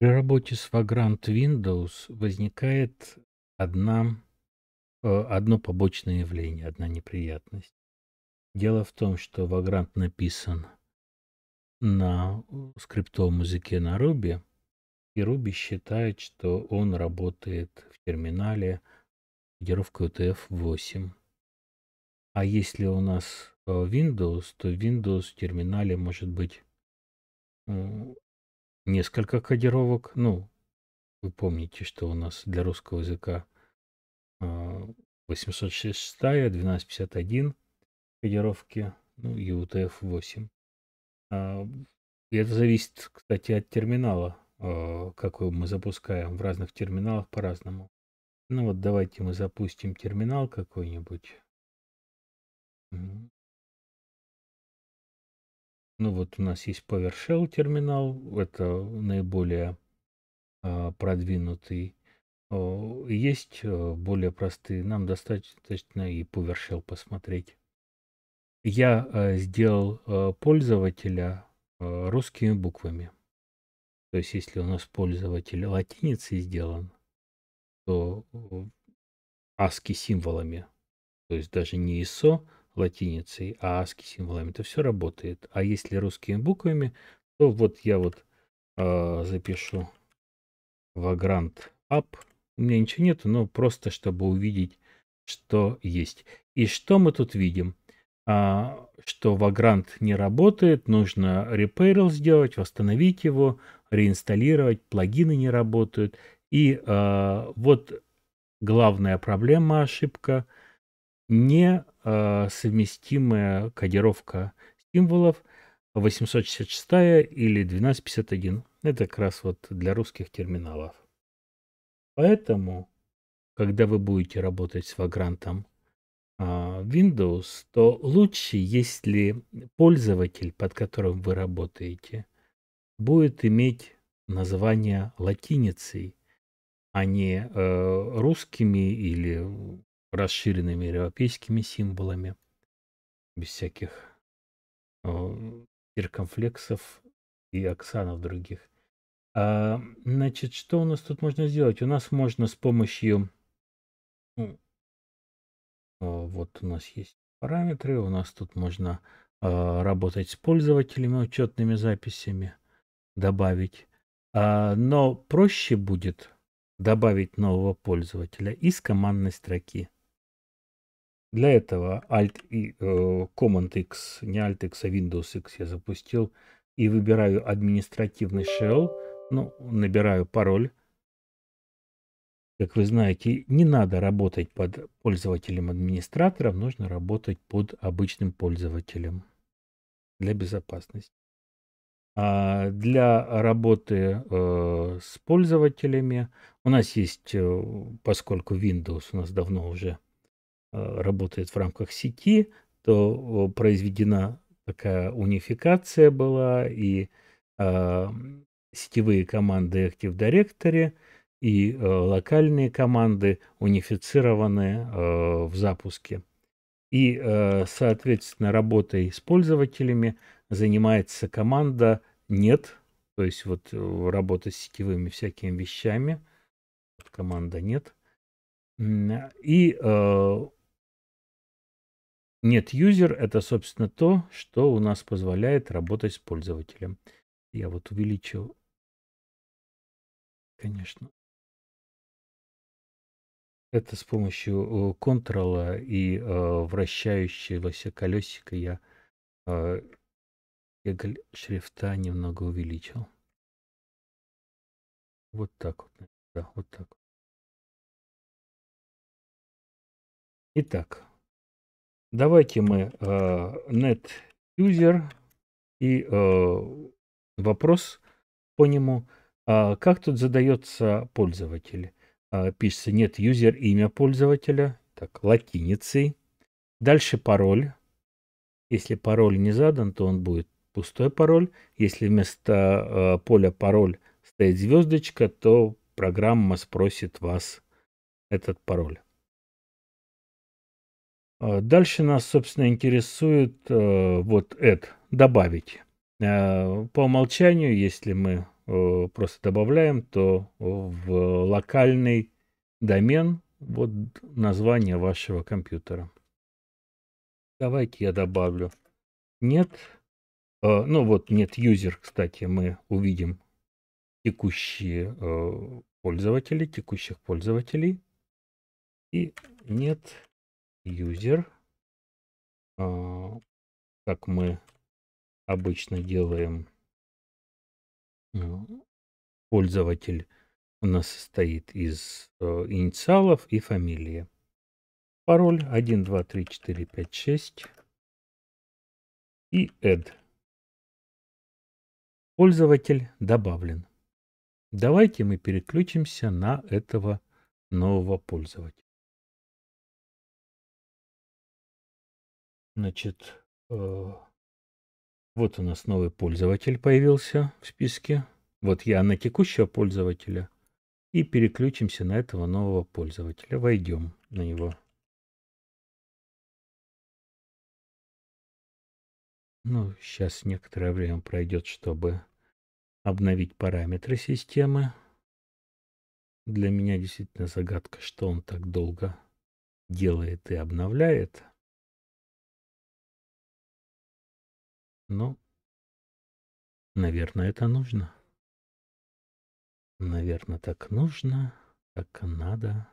При работе с Vagrant Windows возникает одна, э, одно побочное явление, одна неприятность. Дело в том, что Vagrant написан на э, скриптовом языке на Ruby, и Ruby считает, что он работает в терминале – кодировка UTF-8. А если у нас э, Windows, то Windows в терминале может быть э, несколько кодировок. Ну, вы помните, что у нас для русского языка 866, э, 1251 кодировки, ну и UTF-8. А, и это зависит, кстати, от терминала, какой мы запускаем. В разных терминалах по-разному. Ну вот давайте мы запустим терминал какой-нибудь. Ну вот у нас есть PowerShell терминал, это наиболее а, продвинутый. Есть э, более простые, нам достаточно и PowerShell посмотреть. Я э, сделал э, пользователя русскими буквами. То есть если у нас пользователь латиницей сделан, что ASCII э, символами, то есть даже не ISO латиницей, а ASCII символами, это все работает. А если русскими буквами, то вот я вот э, запишу Vagrant App. У меня ничего нету, но просто чтобы увидеть, что есть. И что мы тут видим? А, что Vagrant не работает, нужно Repairl сделать, восстановить его, реинсталлировать, плагины не работают. И э, вот главная проблема, ошибка, не э, совместимая кодировка символов 866 или 1251. Это как раз вот для русских терминалов. Поэтому, когда вы будете работать с вагрантом э, Windows, то лучше, если пользователь, под которым вы работаете, будет иметь название латиницей, а не э, русскими или расширенными европейскими символами, без всяких э, иркомфлексов и оксанов других. А, значит, что у нас тут можно сделать? У нас можно с помощью... Ну, а, вот у нас есть параметры, у нас тут можно э, работать с пользователями, учетными записями, добавить. А, но проще будет добавить нового пользователя из командной строки. Для этого Alt и э, Command X, не Alt X, а Windows X я запустил и выбираю административный shell, ну, набираю пароль. Как вы знаете, не надо работать под пользователем-администратором, нужно работать под обычным пользователем для безопасности. А, для работы э, с пользователями. У нас есть, э, поскольку Windows у нас давно уже э, работает в рамках сети, то произведена такая унификация была, и а, сетевые команды Active Directory и локальные команды унифицированы в запуске. И, соответственно, работой с пользователями занимается команда нет. То есть вот э, работа с сетевыми всякими вещами. Команда нет. И э, нет user это, собственно, то, что у нас позволяет работать с пользователем. Я вот увеличил, конечно. Это с помощью э, контрола и э, вращающегося колесика я э, Щеголь шрифта немного увеличил. Вот так вот. Да, вот так. Итак, давайте мы э, net user и э, вопрос по нему. Э, как тут задается пользователь? Э, пишется нет user имя пользователя, так, латиницей. Дальше пароль. Если пароль не задан, то он будет пустой пароль. Если вместо э, поля пароль стоит звездочка, то программа спросит вас этот пароль. Э, дальше нас, собственно, интересует э, вот это добавить. Э, по умолчанию, если мы э, просто добавляем, то в локальный домен вот название вашего компьютера. Давайте я добавлю. Нет, Э, ну вот нет user, кстати, мы увидим текущие э, пользователи, текущих пользователей. И нет user, а, как мы обычно делаем. Э, пользователь у нас состоит из инициалов и фамилии. Пароль 1, 2, 3, 4, 5, 6 и add. Пользователь добавлен. Давайте мы переключимся на этого нового пользователя. Значит, э, вот у нас новый пользователь появился в списке. Вот я на текущего пользователя. И переключимся на этого нового пользователя. Войдем на него. Ну, сейчас некоторое время пройдет, чтобы обновить параметры системы. Для меня действительно загадка, что он так долго делает и обновляет. Ну, наверное, это нужно. Наверное, так нужно, так надо.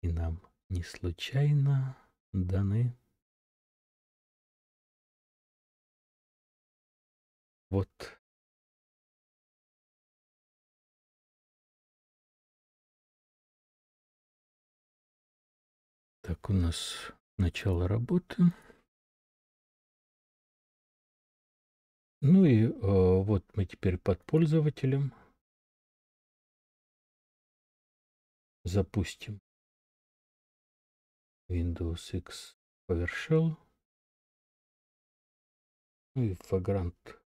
И нам не случайно даны вот Так, у нас начало работы. Ну и э, вот мы теперь под пользователем запустим Windows X PowerShell. Ну и Vagrant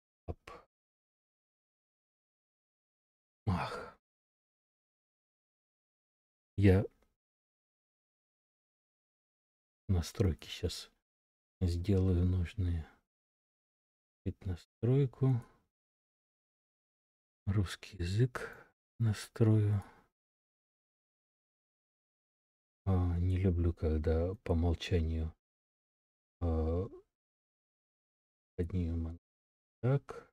Ах. Я настройки сейчас сделаю нужные. Ведь настройку. Русский язык настрою. А, не люблю, когда по умолчанию а, одни так.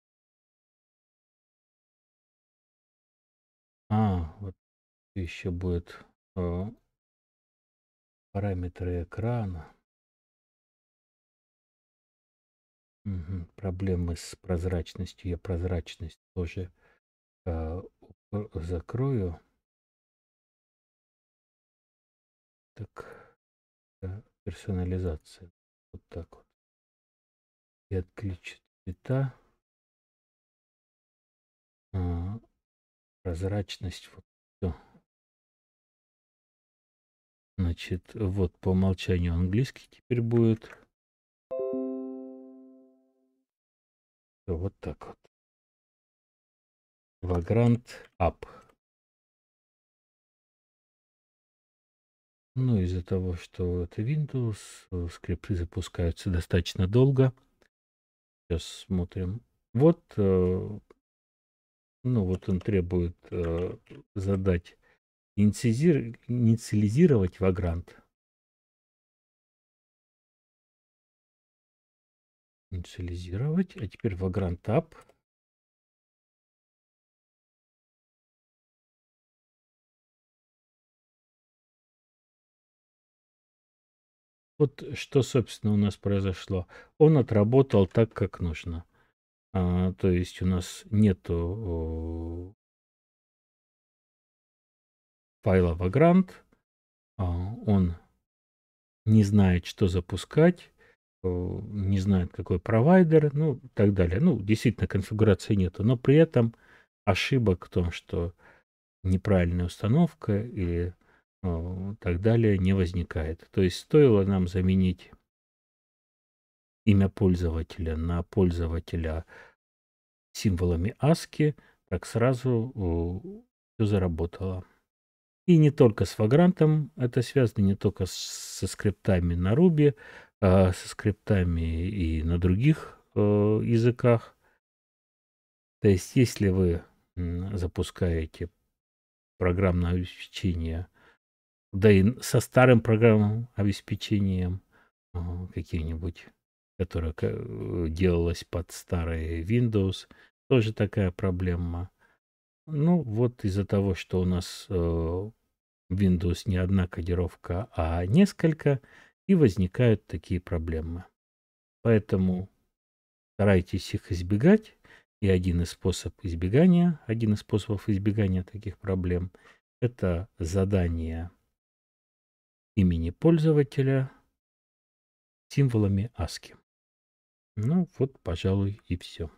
А, вот еще будет э, параметры экрана. Угу. Проблемы с прозрачностью. Я прозрачность тоже э, закрою. Так, персонализация. Вот так вот. И отключить цвета, прозрачность, вот все. Значит, вот по умолчанию английский теперь будет. вот так вот. Вагрант ап. Ну, из-за того, что это Windows, э, скрипты запускаются достаточно долго. Сейчас смотрим. Вот, э, ну вот он требует э, задать инициализировать вагрант. Инициализировать. А теперь вагрант app. Вот что, собственно, у нас произошло. Он отработал так, как нужно. А, то есть у нас нету э, файла vagrant, а, он не знает, что запускать, э, не знает, какой провайдер, ну и так далее. Ну, действительно, конфигурации нету, но при этом ошибок в том, что неправильная установка или Э, так далее не возникает. То есть стоило нам заменить имя пользователя на пользователя символами ASCII, так сразу э, все заработало. И не только с фагрантом это связано, не только со скриптами на Ruby, а со скриптами и на других э, языках. То есть, если вы запускаете программное обеспечение – да и со старым программным обеспечением а, каким-нибудь, которое э, делалось под старый Windows, тоже такая проблема. Ну, вот из-за того, что у нас э, Windows не одна кодировка, а несколько, и возникают такие проблемы. Поэтому старайтесь их избегать. И один из способов избегания, один из способов избегания таких проблем, это задание имени пользователя символами ASCII. Ну вот, пожалуй, и все.